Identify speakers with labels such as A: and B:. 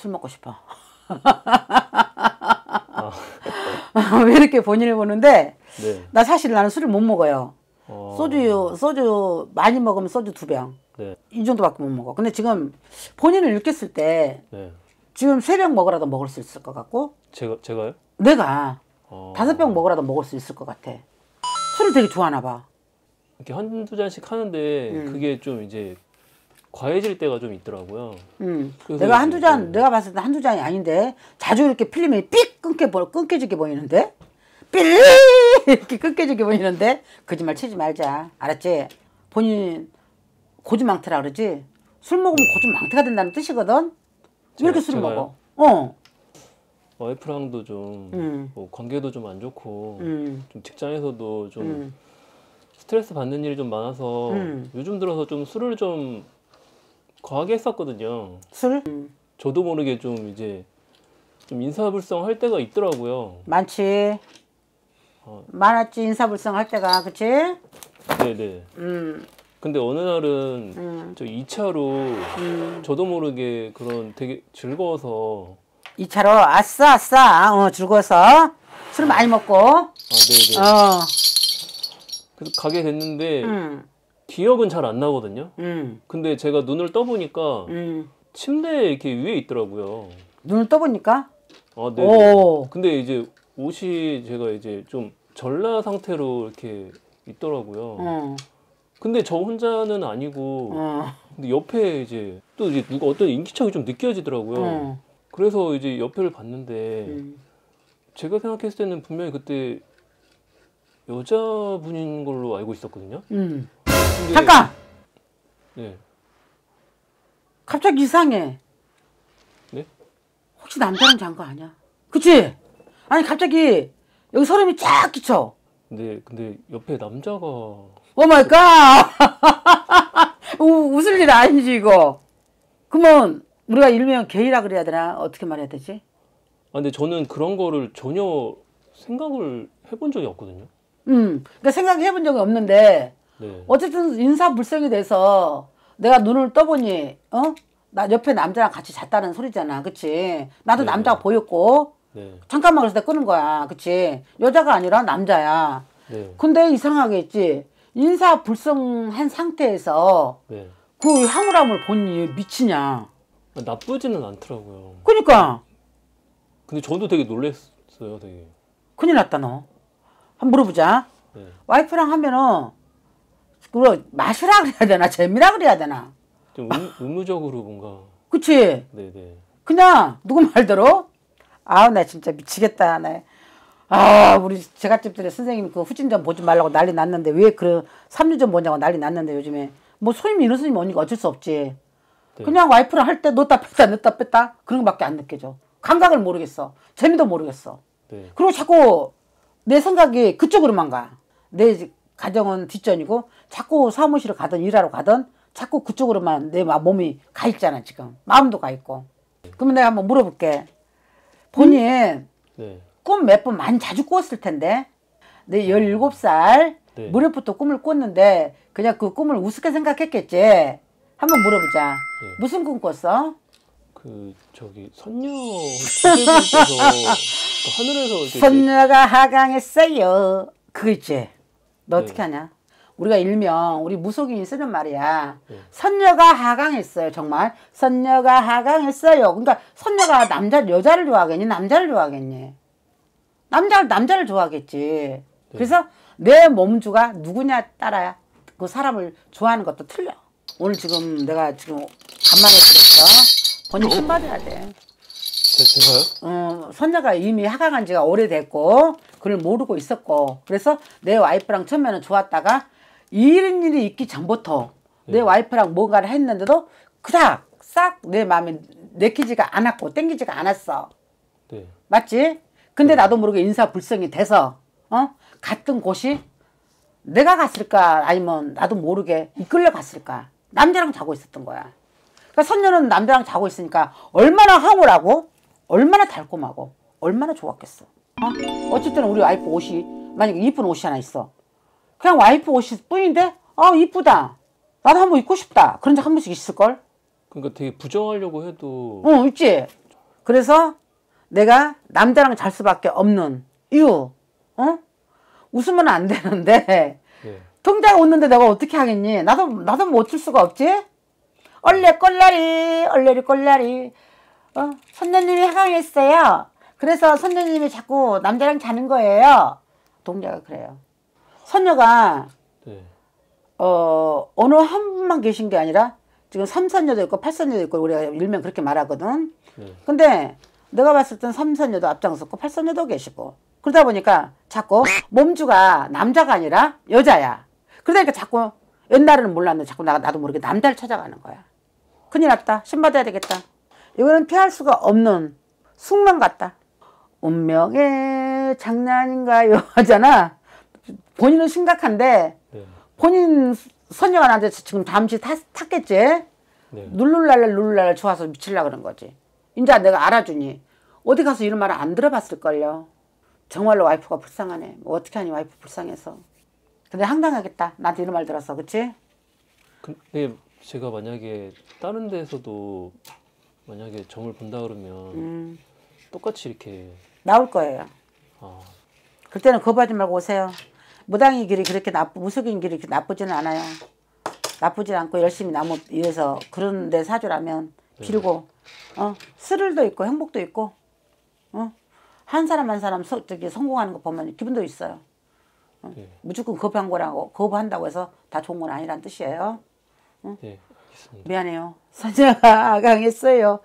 A: 술 먹고 싶어. 왜 이렇게 본인을 보는데 네. 나 사실 나는 술을 못 먹어요. 어... 소주 소주 많이 먹으면 소주 두 병. 네. 이 정도밖에 못 먹어. 근데 지금 본인을 느꼈을 때 네. 지금 세 병 먹으라도 먹을 수 있을 것 같고.
B: 제가 제가요?
A: 내가 어. 다섯 병 먹으라도 먹을 수 있을 것 같아. 술을 되게 좋아하나 봐.
B: 이렇게 한두 잔씩 하는데 음. 그게 좀 이제 과해질 때가 좀 있더라고요.
A: 음. 내가 한두 잔, 음. 내가 봤을 때 한두 잔이 아닌데 자주 이렇게 필름이 삑 끊겨 끊겨지게 보이는데 삘 이렇게 끊겨지게 보이는데 거짓말 치지 말자. 알았지? 본인 고주망태라 그러지. 술 먹으면 고주망태가 된다는 뜻이거든. 왜 이렇게 술을 제가요? 먹어? 어.
B: 와이프랑도 좀 음. 뭐 관계도 좀 안 좋고 음. 좀 직장에서도 좀 음. 스트레스 받는 일이 좀 많아서 음. 요즘 들어서 좀 술을 좀 과하게 했었거든요. 술? 저도 모르게 좀 이제 좀 인사불성 할 때가 있더라고요.
A: 많지. 어. 많았지 인사불성 할 때가 그치?
B: 네네. 음. 근데 어느 날은 음. 저 2차로 음. 저도 모르게 그런 되게 즐거워서
A: 2차로 아싸 아싸 어, 즐거워서 술 많이 먹고 아 네네. 어.
B: 그래서 가게 됐는데 음. 기억은 잘 안 나거든요. 음. 근데 제가 눈을 떠보니까 음. 침대 이렇게 위에 있더라고요. 눈을 떠보니까? 아, 네. 네. 근데 이제 옷이 제가 이제 좀 전라 상태로 이렇게 있더라고요. 어. 근데 저 혼자는 아니고 어. 근데 옆에 이제 또 이제 누가 어떤 인기척이 좀 느껴지더라고요. 어. 그래서 이제 옆을 봤는데 음. 제가 생각했을 때는 분명히 그때 여자분인 걸로 알고 있었거든요. 음. 네. 잠깐. 네.
A: 갑자기 이상해. 네? 혹시 남자랑 잔거 아니야? 그치? 아니 갑자기 여기 소름이 쫙 끼쳐.
B: 네, 근데 옆에 남자가. 오
A: 마이 갓! 웃을 일 아니지 이거. 그러면 우리가 일명 게이라 그래야 되나? 어떻게 말해야 되지?
B: 아 근데 저는 그런 거를 전혀 생각을 해본 적이 없거든요.
A: 음, 그러니까 생각해 본 적이 없는데 네. 어쨌든 인사불성이 돼서 내가 눈을 떠보니 어? 나 옆에 남자랑 같이 잤다는 소리잖아. 그치? 나도 네. 남자가 보였고 잠깐만 그래서 내가 끄는 거야. 그치? 여자가 아니라 남자야. 네. 근데 이상하게 있지. 인사불성한 상태에서 네. 그 황홀함을 보니 미치냐. 아, 나쁘지는 않더라고요.
B: 그니까 근데 저도 되게 놀랬어요, 되게.
A: 큰일 났다, 너. 한번 물어보자. 네. 와이프랑 하면은 그걸 맛이라 그래야 되나 재미라 그래야 되나
B: 좀 음, 무적으로 뭔가 그치 네네
A: 그냥 누구 말대로 아우 나 진짜 미치겠다 나 네. 아, 우리 제갓집들의 선생님 그 후진전 보지 말라고 난리 났는데 왜 그런 삼류전 보냐고 난리 났는데 요즘에 뭐 손님 이런 손님 오니까 어쩔 수 없지. 네. 그냥 와이프랑 할 때넣다 뺐다 넣다 뺐다 그런 것밖에 안 느껴져. 감각을 모르겠어. 재미도 모르겠어. 네. 그리고 자꾸 내 생각이 그쪽으로만 가. 내 가정은 뒷전이고 자꾸 사무실을 가든 일하러 가든 자꾸 그쪽으로만 내 몸이 가 있잖아 지금 마음도 가 있고 그러면 내가 한번 물어볼게 본인 음? 네. 꿈몇 번 많이 자주 꾸었을 텐데 내 17살 네. 무렵부터 꿈을 꿨는데 그냥 그 꿈을 우습게 생각했겠지 한번 물어보자 네. 무슨 꿈 꿨어? 그 저기 선녀 그 선녀가 하강했어요 그거 있지 너 네. 어떻게 네. 하냐? 우리가 일명 우리 무속인이 쓰는 말이야. 네. 선녀가 하강했어요. 정말 선녀가 하강했어요. 그러니까 선녀가 남자 여자를 좋아하겠니? 남자를 좋아하겠니? 남자 남자를 좋아하겠지. 네. 그래서 내 몸주가 누구냐 따라야 그 사람을 좋아하는 것도 틀려. 오늘 지금 내가 지금 간만에 들었어. 번역 좀 받아야 돼. 제가요? 어, 선녀가 이미 하강한 지가 오래됐고 그걸 모르고 있었고 그래서 내 와이프랑 처음에는 좋았다가 이런 일이 있기 전부터 내 예. 와이프랑 뭔가를 했는데도 그닥 싹 내 마음에 내키지가 않았고 땡기지가 않았어. 네. 맞지? 근데 네. 나도 모르게 인사불성이 돼서 어 갔던 곳이 내가 갔을까 아니면 나도 모르게 이끌려 갔을까 남자랑 자고 있었던 거야. 그러니까 선녀는 남자랑 자고 있으니까 얼마나 황홀하고 얼마나 달콤하고 얼마나 좋았겠어. 어? 어쨌든 우리 와이프 옷이 만약에 이쁜 옷이 하나 있어 그냥 와이프 옷이 뿐인데 아 이쁘다 나도 한 번 입고 싶다 그런 적 한 번씩 있을걸 그러니까 되게 부정하려고 해도 어 있지 그래서 내가 남자랑 잘 수밖에 없는 이유 어? 웃으면 안 되는데 예. 동자가 웃는데 내가 어떻게 하겠니 나도 나도 못줄 뭐 수가 없지 얼레 꼴라리 얼레리 꼴라리 어? 손녀님이 하강했어요 그래서 선녀님이 자꾸 남자랑 자는 거예요. 동자가 그래요. 선녀가 네. 어 어느 한 분만 계신 게 아니라 지금 삼선녀도 있고 팔선녀도 있고 우리가 일명 그렇게 말하거든. 네. 근데 내가 봤을 땐 삼선녀도 앞장섰고 팔선녀도 계시고 그러다 보니까 자꾸 몸주가 남자가 아니라 여자야. 그러니까 자꾸 옛날에는 몰랐는데 자꾸 나, 나도 모르게 남자를 찾아가는 거야. 큰일 났다. 신받아야 되겠다. 이거는 피할 수가 없는 숙명 같다. 운명의 장난인가요 하잖아. 본인은 심각한데 네. 본인 선녀가 나한테 지금 잠시 탔, 탔겠지. 네. 룰룰랄랄 룰룰랄 좋아서 미칠라 그런 거지. 이제 내가 알아주니 어디 가서 이런 말을 안 들어봤을걸요. 정말로 와이프가 불쌍하네. 뭐 어떻게 하니 와이프 불쌍해서. 근데 황당하겠다. 나한테 이런 말 들었어. 그치?
B: 근데 네, 제가 만약에 다른 데서도 에 만약에 점을 본다 그러면 음. 똑같이 이렇게
A: 나올 거예요. 어. 그때는 겁하지 말고 오세요. 무당의 길이 그렇게 나쁘, 무속인 길이 나쁘지는 않아요. 나쁘지 않고 열심히 나무 위에서 그런 데 사주라면 네. 빌고 네. 어 스릴도 있고 행복도 있고 어한 사람 한 사람 소, 저기 성공하는 거 보면 기분도 있어요. 어? 네. 무조건 거한 거라고 거부한다고 해서 다 좋은 건 아니란 뜻이에요. 어? 네, 미안해요. 선재가 강했어요.